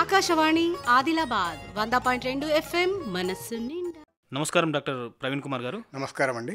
ఆకాశవాణి ఆదిలాబాద్ వంద పాయింట్ రెండు ఎఫ్ఎం మనస్సు నిండా నమస్కారం డాక్టర్ ప్రవీణ్ కుమార్ గారు నమస్కారం అండి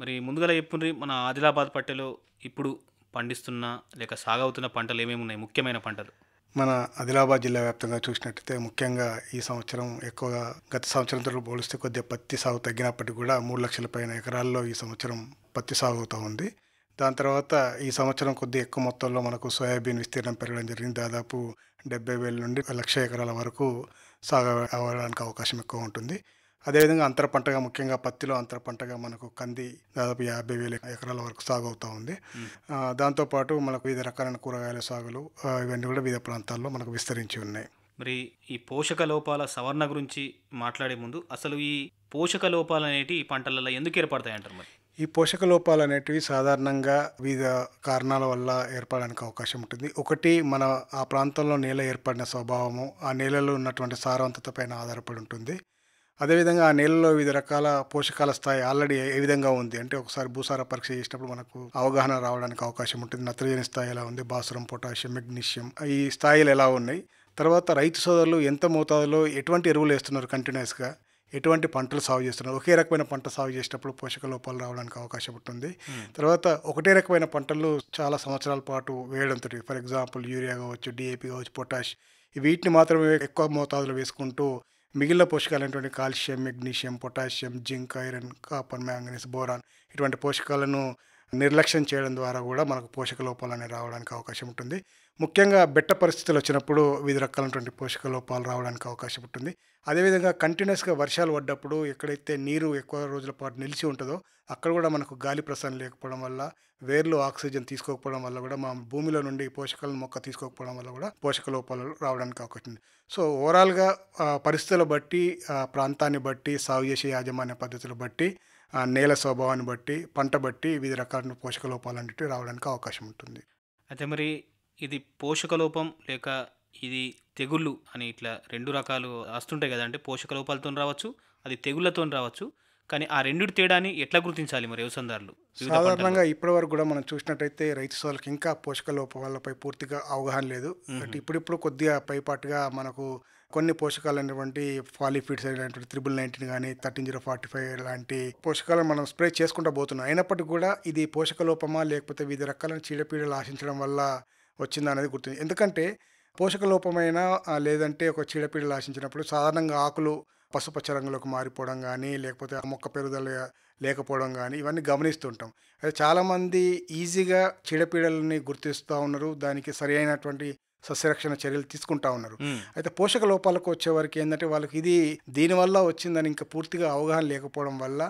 మరి ముందుగా చెప్పుండ్రి మన ఆదిలాబాద్ పట్టెలో ఇప్పుడు పండిస్తున్న లేక సాగవుతున్న పంటలు ఏమేమి ఉన్నాయి ముఖ్యమైన పంటలు మన ఆదిలాబాద్ జిల్లా వ్యాప్తంగా చూసినట్టయితే ముఖ్యంగా ఈ సంవత్సరం ఎక్కువగా గత సంవత్సరంతో పోలిస్తే కొద్దిగా పత్తి సాగు తగ్గినప్పటికీ కూడా మూడు లక్షల పైన ఎకరాల్లో ఈ సంవత్సరం పత్తి సాగు అవుతూ ఉంది దాని తర్వాత ఈ సంవత్సరం కొద్దిగా ఎక్కువ మొత్తంలో మనకు సోయాబీన్ విస్తీర్ణం పెరగడం జరిగింది దాదాపు డెబ్బై వేల నుండి లక్ష ఎకరాల వరకు సాగు అవ్వడానికి అవకాశం ఎక్కువ ఉంటుంది అదేవిధంగా అంతర పంటగా ముఖ్యంగా పత్తిలో అంతర పంటగా మనకు కంది దాదాపు యాభై వేల ఎకరాల వరకు సాగు అవుతూ ఉంది దాంతోపాటు మనకు వివిధ రకాలైన కూరగాయల సాగులు ఇవన్నీ కూడా వివిధ ప్రాంతాల్లో మనకు విస్తరించి ఉన్నాయి మరి ఈ పోషక లోపాల సవరణ గురించి మాట్లాడే ముందు అసలు ఈ పోషక లోపాలు అనేటి ఈ పంటలలో ఎందుకు ఏర్పడతాయి అంటారు మరి ఈ పోషక లోపాలు అనేటివి సాధారణంగా వివిధ కారణాల వల్ల ఏర్పడడానికి అవకాశం ఉంటుంది ఒకటి మన ఆ ప్రాంతంలో నేల ఏర్పడిన స్వభావము ఆ నేలలో ఉన్నటువంటి సారవంతత పైన ఆధారపడి ఉంటుంది అదేవిధంగా ఆ నేలలో వివిధ రకాల పోషకాల స్థాయి ఆల్రెడీ ఏ విధంగా ఉంది అంటే ఒకసారి భూసార పరీక్ష చేసినప్పుడు మనకు అవగాహన రావడానికి అవకాశం ఉంటుంది నత్రజని స్థాయి ఎలా ఉంది భాస్వరం పొటాషియం మెగ్నీషియం ఈ స్థాయిలు ఎలా ఉన్నాయి తర్వాత రైతు సోదరులు ఎంత మోతాదులో ఎటువంటి ఎరువులు వేస్తున్నారు కంటిన్యూస్గా ఎటువంటి పంటలు సాగు చేస్తున్నారు ఒకే రకమైన పంట సాగు చేసేటప్పుడు పోషక లోపాలు రావడానికి అవకాశం ఉంటుంది తర్వాత ఒకటే రకమైన పంటలు చాలా సంవత్సరాల పాటు వేయడంతో ఫర్ ఎగ్జాంపుల్ యూరియా కావచ్చు డిఏపి కావచ్చు పొటాష్ వీటిని మాత్రమే ఎక్కువ మోతాదులో వేసుకుంటూ మిగిలిన పోషకాలు అనేటువంటి calcium magnesium potassium zinc iron copper manganese boron ఇటువంటి పోషకాలను నిర్లక్ష్యం చేయడం ద్వారా కూడా మనకు పోషక లోపాలు అనేవి రావడానికి అవకాశం ఉంటుంది ముఖ్యంగా బెట్ట పరిస్థితులు వచ్చినప్పుడు వివిధ రకాలైనటువంటి పోషక లోపాలు రావడానికి అవకాశం ఉంటుంది అదేవిధంగా కంటిన్యూస్గా వర్షాలు పడ్డప్పుడు ఎక్కడైతే నీరు ఎక్కువ రోజుల పాటు నిలిచి ఉంటుందో అక్కడ కూడా మనకు గాలి ప్రసరణ లేకపోవడం వల్ల వేర్లు ఆక్సిజన్ తీసుకోకపోవడం వల్ల కూడా మా భూమిలో నుండి పోషకాలను మొక్క తీసుకోకపోవడం వల్ల కూడా పోషక లోపాలు రావడానికి అవకాశం ఉంది సో ఓవరాల్గా పరిస్థితులు బట్టి ప్రాంతాన్ని బట్టి సాగు చేసే యాజమాన్య పద్ధతులు బట్టి నేల స్వభావాన్ని బట్టి పంట బట్టి వివిధ రకాల పోషక లోపాలు అన్నిటి రావడానికి అవకాశం ఉంటుంది అయితే మరి ఇది పోషక లోపం లేక ఇది తెగుళ్ళు అని ఇట్లా రెండు రకాలు వస్తుంటాయి కదా అంటే పోషక లోపాలతో రావచ్చు అది తెగుళ్ళతో రావచ్చు కానీ ఆ రెండు తేడాని ఎట్లా గుర్తించాలి మరి వ్యవసాయదారులు సాధారణంగా ఇప్పటి వరకు కూడా మనం చూసినట్టయితే రైతు సోదరులకు ఇంకా పోషక లోపాలపై పూర్తిగా అవగాహన లేదు అంటే ఇప్పుడిప్పుడు కొద్దిగా పైపాటుగా మనకు కొన్ని పోషకాలు అనేటువంటి ఫాలిఫిడ్స్ అనేటువంటి త్రిబుల్ నైన్టీన్ కానీ థర్టీన్ జీరో ఫార్టీ ఫైవ్ లాంటి పోషకాలను మనం స్ప్రే చేసుకుంటూ పోతున్నాం అయినప్పటికీ కూడా ఇది పోషక లోపమా లేకపోతే వివిధ రకాలైన చీడపీడలు ఆశించడం వల్ల వచ్చిందా అనేది గుర్తుంది ఎందుకంటే పోషక లోపమైన లేదంటే ఒక చీడపీడలు ఆశించినప్పుడు సాధారణంగా ఆకులు పసుపచ్చ రంగులోకి మారిపోవడం కానీ లేకపోతే మొక్క పెరుగుదల లేకపోవడం కానీ ఇవన్నీ గమనిస్తుంటాం అయితే చాలామంది ఈజీగా చీడపీడలని గుర్తిస్తూ ఉన్నారు దానికి సరైనటువంటి సస్యరక్షణ చర్యలు తీసుకుంటా ఉన్నారు అయితే పోషక లోపాలకు వచ్చే వారికి ఏంటంటే వాళ్ళకి ఇది దీనివల్ల వచ్చిందని ఇంకా పూర్తిగా అవగాహన లేకపోవడం వల్ల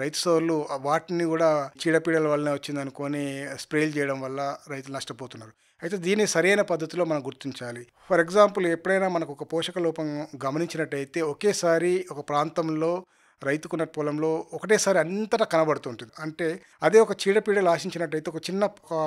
రైతు సోదరులు వాటిని కూడా చీడపీడల వల్లనే వచ్చిందనుకొని స్ప్రేలు చేయడం వల్ల రైతులు నష్టపోతున్నారు అయితే దీన్ని సరైన పద్ధతిలో మనం గుర్తించాలి ఫర్ ఎగ్జాంపుల్ ఎప్పుడైనా మనకు ఒక పోషక లోపం గమనించినట్టయితే ఒకేసారి ఒక ప్రాంతంలో రైతుకున్న పొలంలో ఒకటేసారి అంతటా కనబడుతుంటుంది అంటే అదే ఒక చీడపీడలు ఆశించినట్టయితే ఒక చిన్న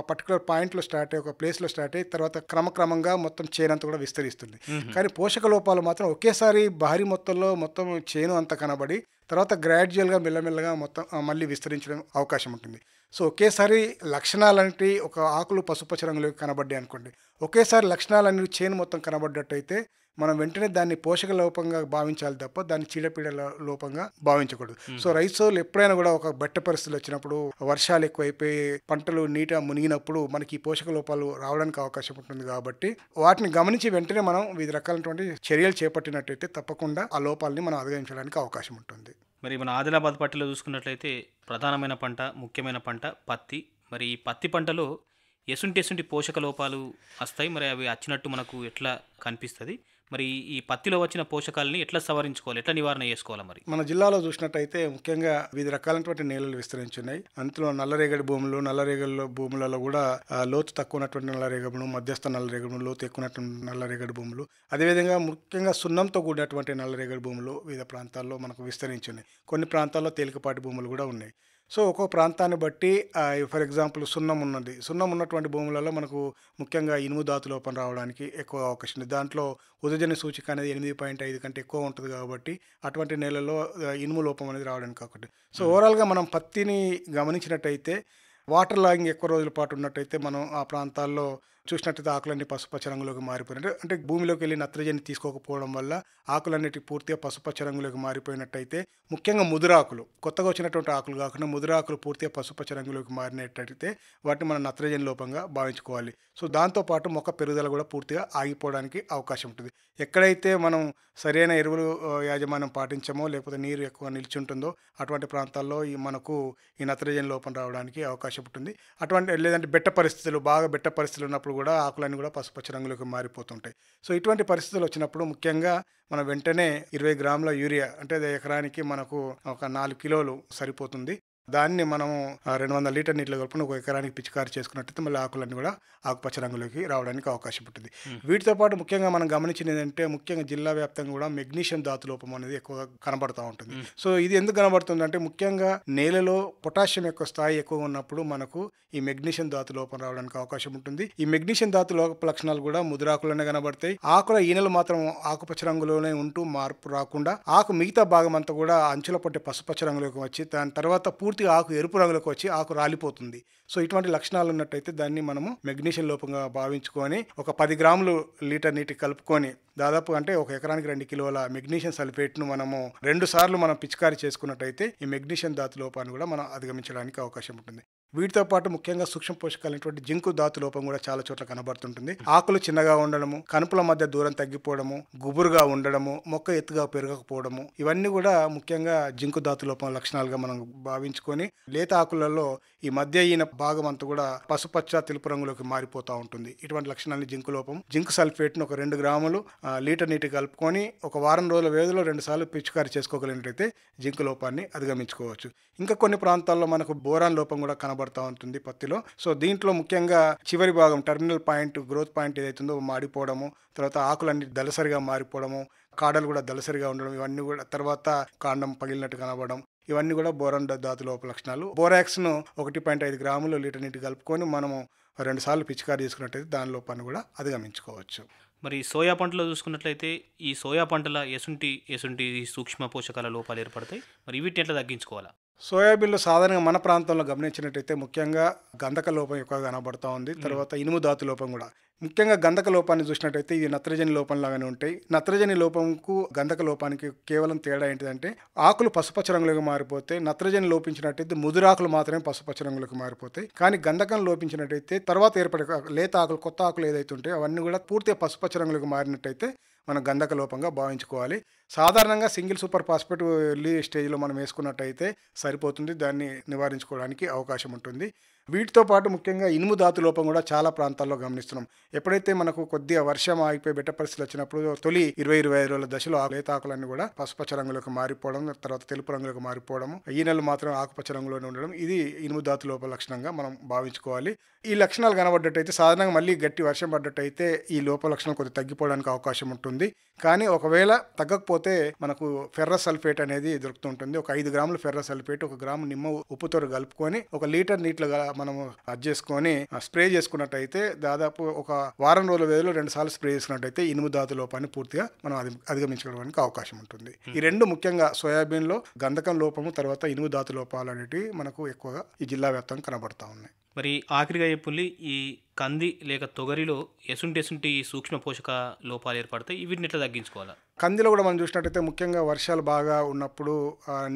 పర్టికులర్ పాయింట్లో స్టార్ట్ అయ్యి ఒక ప్లేస్లో స్టార్ట్ అయ్యి తర్వాత క్రమక్రమంగా మొత్తం చేను అంతా కూడా విస్తరిస్తుంది కానీ పోషక లోపాలు మాత్రం ఒకేసారి భారీ మొత్తంలో మొత్తం చేను అంత కనబడి తర్వాత గ్రాడ్యువల్గా మెల్లమెల్లగా మొత్తం మళ్ళీ విస్తరించడం అవకాశం ఉంటుంది సో ఒకేసారి లక్షణాలంటే ఒక ఆకులు పసుపచ్చ రంగులోకి కనబడ్డాయి అనుకోండి ఒకేసారి లక్షణాలన్నీ చేను మొత్తం కనబడ్డట్టయితే మనం వెంటనే దాన్ని పోషక లోపంగా భావించాలి తప్ప దాన్ని చీడపీడ లోపంగా భావించకూడదు సో రైస్ ఎప్పుడైనా కూడా ఒక బట్ట పరిస్థితులు వచ్చినప్పుడు వర్షాలు ఎక్కువైపోయి పంటలు నీట మునిగినప్పుడు మనకి పోషక లోపాలు రావడానికి అవకాశం ఉంటుంది కాబట్టి వాటిని గమనించి వెంటనే మనం వివిధ రకాలైనటువంటి చర్యలు చేపట్టినట్టయితే తప్పకుండా ఆ లోపాలని మనం అధిగమించడానికి అవకాశం ఉంటుంది మరి మన ఆదిలాబాద్ పట్టిలో చూసుకున్నట్లయితే ప్రధానమైన పంట ముఖ్యమైన పంట పత్తి మరి ఈ పత్తి పంటలో ఎసుంటి ఎసుంటి పోషక లోపాలు వస్తాయి మరి అవి వచ్చినట్టు మనకు ఎట్లా కనిపిస్తుంది మరి ఈ పత్తిలో వచ్చిన పోషకాలని ఎట్లా సవరించుకోవాలి ఎట్లా నివారణ చేసుకోవాలి మరి మన జిల్లాలో చూసినట్టయితే ముఖ్యంగా వివిధ రకాలైనటువంటి నేలలు విస్తరించి ఉన్నాయి అందులో నల్లరేగడి భూములు నల్లరేగడి భూములలో కూడా లోతు తక్కువ ఉన్నటువంటి నల్లరేగడి మధ్యస్థ నల్లరేగడి లోతు ఎక్కువ నల్లరేగడి భూములు అదేవిధంగా ముఖ్యంగా సున్నంతో కూడినటువంటి నల్లరేగడి భూములు వివిధ ప్రాంతాల్లో మనకు ఉన్నాయి కొన్ని ప్రాంతాల్లో తేలికపాటి భూములు కూడా ఉన్నాయి సో ఒక్కో ప్రాంతాన్ని బట్టి ఫర్ ఎగ్జాంపుల్ సున్నం ఉన్నది సున్నం ఉన్నటువంటి భూములలో మనకు ముఖ్యంగా ఇనుము ధాతు లోపం రావడానికి ఎక్కువ అవకాశం ఉంది దాంట్లో ఉదజన సూచిక అనేది ఎనిమిది పాయింట్ ఐదు కంటే ఎక్కువ ఉంటుంది కాబట్టి అటువంటి నేలలో ఇనుము లోపం అనేది రావడానికి ఒకటి సో ఓవరాల్గా మనం పత్తిని గమనించినట్టయితే వాటర్ లాగింగ్ ఎక్కువ రోజుల పాటు ఉన్నట్టయితే మనం ఆ ప్రాంతాల్లో చూసినట్టయితే ఆకులన్నీ పసుపచ్చ రంగులోకి మారిపోయినట్టు అంటే భూమిలోకి వెళ్ళి నత్రజని తీసుకోకపోవడం వల్ల ఆకులన్నిటి పూర్తిగా పసుపచ్చ రంగులోకి మారిపోయినట్టయితే ముఖ్యంగా ముదురాకులు కొత్తగా వచ్చినటువంటి ఆకులు కాకుండా ముదురాకులు పూర్తిగా పసుపచ్చ రంగులోకి మారినట్టయితే వాటిని మనం నత్రజని లోపంగా భావించుకోవాలి సో దాంతోపాటు మొక్క పెరుగుదల కూడా పూర్తిగా ఆగిపోవడానికి అవకాశం ఉంటుంది ఎక్కడైతే మనం సరైన ఎరువులు యాజమాన్యం పాటించమో లేకపోతే నీరు ఎక్కువ నిలిచి ఉంటుందో అటువంటి ప్రాంతాల్లో ఈ మనకు ఈ నత్రజని లోపం రావడానికి అవకాశం ఉంటుంది అటువంటి లేదంటే బెట్ట పరిస్థితులు బాగా బెట్ట పరిస్థితులు ఉన్నప్పుడు కూడా ఆకులన్నీ కూడా పసుపచ్చ రంగులోకి మారిపోతుంటాయి సో ఇటువంటి పరిస్థితులు వచ్చినప్పుడు ముఖ్యంగా మనం వెంటనే ఇరవై గ్రాముల యూరియా అంటే ఎకరానికి మనకు ఒక నాలుగు కిలోలు సరిపోతుంది దాన్ని మనం రెండు వందల లీటర్ నీటిలో కలుపుకుని ఒక ఎకరానికి పిచికారి చేసుకున్నట్టయితే మళ్ళీ ఆకులన్నీ కూడా ఆకుపచ్చ రంగులోకి రావడానికి అవకాశం ఉంటుంది వీటితో పాటు ముఖ్యంగా మనం గమనించింది ఏంటంటే ముఖ్యంగా జిల్లా వ్యాప్తంగా కూడా మెగ్నీషియం ధాతు లోపం అనేది ఎక్కువగా కనబడుతూ ఉంటుంది సో ఇది ఎందుకు కనబడుతుంది అంటే ముఖ్యంగా నేలలో పొటాషియం యొక్క స్థాయి ఎక్కువ ఉన్నప్పుడు మనకు ఈ మెగ్నీషియం ధాతు లోపం రావడానికి అవకాశం ఉంటుంది ఈ మెగ్నీషియం ధాతు లోప లక్షణాలు కూడా ముదురాకులోనే కనబడతాయి ఆకుల ఈనెలు మాత్రం ఆకుపచ్చ రంగులోనే ఉంటూ మార్పు రాకుండా ఆకు మిగతా భాగం అంతా కూడా అంచుల పట్టే పసుపచ్చ రంగులోకి వచ్చి దాని తర్వాత పూర్తి పూర్తిగా ఆకు ఎరుపు రంగులోకి వచ్చి ఆకు రాలిపోతుంది సో ఇటువంటి లక్షణాలు ఉన్నట్టయితే దాన్ని మనము మెగ్నీషియం లోపంగా భావించుకొని ఒక పది గ్రాములు లీటర్ నీటి కలుపుకొని దాదాపు అంటే ఒక ఎకరానికి రెండు కిలోల మెగ్నీషియం సల్ఫేట్ను మనము రెండు సార్లు మనం పిచికారీ చేసుకున్నట్టయితే ఈ మెగ్నీషియం దాతు లోపాన్ని కూడా మనం అధిగమించడానికి అవకాశం ఉంటుంది వీటితో పాటు ముఖ్యంగా సూక్ష్మ పోషకాలైనటువంటి జింకు ధాతు లోపం కూడా చాలా చోట్ల కనబడుతుంటుంది ఆకులు చిన్నగా ఉండడము కనుపుల మధ్య దూరం తగ్గిపోవడము గుబురుగా ఉండడము మొక్క ఎత్తుగా పెరగకపోవడము ఇవన్నీ కూడా ముఖ్యంగా జింకు ధాతు లోపం లక్షణాలుగా మనం భావించుకొని లేత ఆకులలో ఈ మధ్య ఈయన భాగం అంతా కూడా పసుపచ్చ తెలుపు రంగులోకి మారిపోతూ ఉంటుంది ఇటువంటి లక్షణాన్ని జింకు లోపం సల్ఫేట్ సల్ఫేట్ను ఒక రెండు గ్రాములు లీటర్ నీటి కలుపుకొని ఒక వారం రోజుల వ్యవధిలో రెండు సార్లు పిచికారి చేసుకోగలిగినట్లయితే జింకు లోపాన్ని అధిగమించుకోవచ్చు ఇంకా కొన్ని ప్రాంతాల్లో మనకు బోరాన్ లోపం కూడా కనబడుతుంది ఉపయోగపడుతూ ఉంటుంది పత్తిలో సో దీంట్లో ముఖ్యంగా చివరి భాగం టెర్మినల్ పాయింట్ గ్రోత్ పాయింట్ ఏదైతుందో మాడిపోవడము తర్వాత ఆకులన్నీ దళసరిగా మారిపోవడము కాడలు కూడా దళసరిగా ఉండడం ఇవన్నీ కూడా తర్వాత కాండం పగిలినట్టు కనబడడం ఇవన్నీ కూడా బోరాన్ ధాతు లోప లక్షణాలు బోరాక్స్ను ఒకటి పాయింట్ ఐదు గ్రాములు లీటర్ నీటి కలుపుకొని మనము రెండు సార్లు పిచికారి చేసుకున్నట్టయితే దాని లోపాన్ని కూడా అధిగమించుకోవచ్చు మరి సోయా పంటలో చూసుకున్నట్లయితే ఈ సోయా పంటల ఎసుంటి ఎసుంటి సూక్ష్మ పోషకాల లోపాలు ఏర్పడతాయి మరి వీటిని ఎట్లా తగ్గించుకోవాలా సోయాబీన్లు సాధారణంగా మన ప్రాంతంలో గమనించినట్టయితే ముఖ్యంగా గంధక లోపం ఎక్కువగా కనబడుతూ ఉంది తర్వాత ఇనుము ధాతు లోపం కూడా ముఖ్యంగా గంధక లోపాన్ని చూసినట్టయితే ఇది నత్రజని లోపం లాగానే ఉంటాయి నత్రజని లోపంకు గంధక లోపానికి కేవలం తేడా ఏంటిదంటే ఆకులు పసుపచ్చ రంగులకు మారిపోతే నత్రజని లోపించినట్టయితే ముదురాకులు మాత్రమే పసుపచ్చ రంగులకు మారిపోతాయి కానీ గంధకం లోపించినట్టయితే తర్వాత ఏర్పడే లేత ఆకులు కొత్త ఆకులు ఏదైతే ఉంటాయో అవన్నీ కూడా పూర్తిగా పసుపచ్చ రంగులకు మారినట్టయితే మనం గంధక లోపంగా భావించుకోవాలి సాధారణంగా సింగిల్ సూపర్ ఫాస్ఫేట్ ఎర్లీ స్టేజ్లో మనం వేసుకున్నట్టయితే సరిపోతుంది దాన్ని నివారించుకోవడానికి అవకాశం ఉంటుంది వీటితో పాటు ముఖ్యంగా ఇనుము ధాతు లోపం కూడా చాలా ప్రాంతాల్లో గమనిస్తున్నాం ఎప్పుడైతే మనకు కొద్దిగా వర్షం ఆగిపోయి బెట్ట పరిస్థితులు వచ్చినప్పుడు తొలి ఇరవై ఇరవై ఐదు రోజుల దశలో లేతాకులన్నీ కూడా పసుపచ్చ రంగులకు మారిపోవడం తర్వాత తెలుపు రంగులకు మారిపోవడం ఈ నెలలు మాత్రం ఆకుపచ్చ రంగులోనే ఉండడం ఇది ఇనుము ధాతు లోప లక్షణంగా మనం భావించుకోవాలి ఈ లక్షణాలు కనబడ్డట్టయితే సాధారణంగా మళ్ళీ గట్టి వర్షం పడ్డట్టయితే ఈ లోప లక్షణం కొద్దిగా తగ్గిపోవడానికి అవకాశం ఉంటుంది కానీ ఒకవేళ తగ్గకపోతే లేకపోతే మనకు ఫెర్ర సల్ఫేట్ అనేది దొరుకుతుంటుంది ఒక ఐదు గ్రాములు ఫెర్ర సల్ఫేట్ ఒక గ్రాము నిమ్మ ఉప్పుతో కలుపుకొని ఒక లీటర్ నీటిలో మనము అది చేసుకొని స్ప్రే చేసుకున్నట్టయితే దాదాపు ఒక వారం రోజుల వేదిలో రెండు సార్లు స్ప్రే చేసుకున్నట్టయితే ఇనుము దాతు లోపాన్ని పూర్తిగా మనం అధిగమించుకోవడానికి అధిగమించడానికి అవకాశం ఉంటుంది ఈ రెండు ముఖ్యంగా లో గంధకం లోపము తర్వాత ఇనుము దాతు లోపాలు అనేటివి మనకు ఎక్కువగా ఈ జిల్లా వ్యాప్తంగా కనబడతా ఉన్నాయి మరి ఆఖరిగా చెప్పుల్లి ఈ కంది లేక తొగరిలో ఎసుంటెసుంటి సూక్ష్మ పోషక లోపాలు ఏర్పడతాయి వీటిని ఎట్లా తగ్గించుకోవాలా కందిలో కూడా మనం చూసినట్టయితే ముఖ్యంగా వర్షాలు బాగా ఉన్నప్పుడు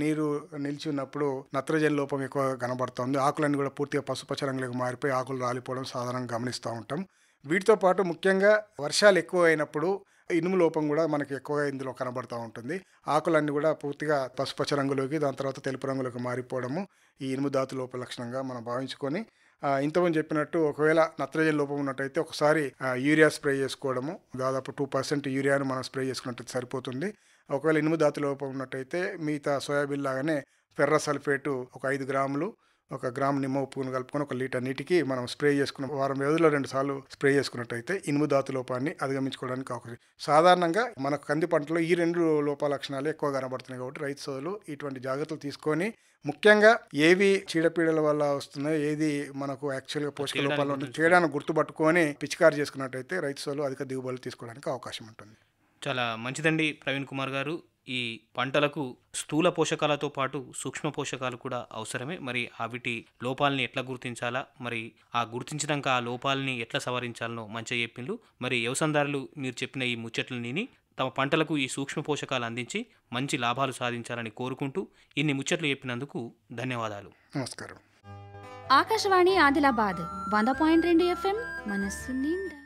నీరు నిలిచి ఉన్నప్పుడు నత్రజని లోపం ఎక్కువ కనబడుతుంది ఆకులన్నీ కూడా పూర్తిగా పసుపచ్చ రంగులకు మారిపోయి ఆకులు రాలిపోవడం సాధారణంగా గమనిస్తూ ఉంటాం వీటితో పాటు ముఖ్యంగా వర్షాలు ఎక్కువ అయినప్పుడు ఇనుము లోపం కూడా మనకి ఎక్కువగా ఇందులో కనబడుతూ ఉంటుంది ఆకులన్నీ కూడా పూర్తిగా పసుపచ్చ రంగులోకి దాని తర్వాత తెలుపు రంగులోకి మారిపోవడము ఈ ఇనుము ధాతు లోప లక్షణంగా మనం భావించుకొని ఇంతమంది చెప్పినట్టు ఒకవేళ నత్రజని లోపం ఉన్నట్టయితే ఒకసారి యూరియా స్ప్రే చేసుకోవడము దాదాపు టూ పర్సెంట్ యూరియాను మనం స్ప్రే చేసుకున్నట్టు సరిపోతుంది ఒకవేళ ఇనుము దాతు లోపం ఉన్నట్టయితే మిగతా సోయాబీన్ లాగానే ఫెర్ర సల్ఫేటు ఒక ఐదు గ్రాములు ఒక గ్రామ్ నిమ్మ ఉప్పును కలుపుకొని ఒక లీటర్ నీటికి మనం స్ప్రే చేసుకున్న వారం వ్యవధిలో రెండు సార్లు స్ప్రే చేసుకున్నట్టయితే ఇనుము ధాతు లోపాన్ని అధిగమించుకోవడానికి అవకాశం సాధారణంగా మన కంది పంటలో ఈ రెండు లోపాల లక్షణాలు ఎక్కువ కనబడుతున్నాయి కాబట్టి రైతు సోదరులు ఇటువంటి జాగ్రత్తలు తీసుకొని ముఖ్యంగా ఏవి చీడపీడల వల్ల వస్తున్నాయో ఏది మనకు యాక్చువల్గా పోషక లోపాలు చేయడానికి గుర్తుపట్టుకొని పిచికారు చేసుకున్నట్టయితే రైతు సోదరులు అధిక దిగుబడులు తీసుకోవడానికి అవకాశం ఉంటుంది చాలా మంచిదండి ప్రవీణ్ కుమార్ గారు ఈ పంటలకు స్థూల పోషకాలతో పాటు సూక్ష్మ పోషకాలు కూడా అవసరమే మరి అవిటి లోపాలని ఎట్లా గుర్తించాలా మరి ఆ గుర్తించినాక ఆ లోపాలని ఎట్లా సవరించాలనో మంచిగా చెప్పిండ్రు మరి వ్యవసాయదారులు మీరు చెప్పిన ఈ ముచ్చట్లని తమ పంటలకు ఈ సూక్ష్మ పోషకాలు అందించి మంచి లాభాలు సాధించాలని కోరుకుంటూ ఇన్ని ముచ్చట్లు చెప్పినందుకు ధన్యవాదాలు నమస్కారం ఆకాశవాణి ఆదిలాబాద్ వంద పాయింట్ రెండు ఎఫ్ఎం మనస్సు నిండా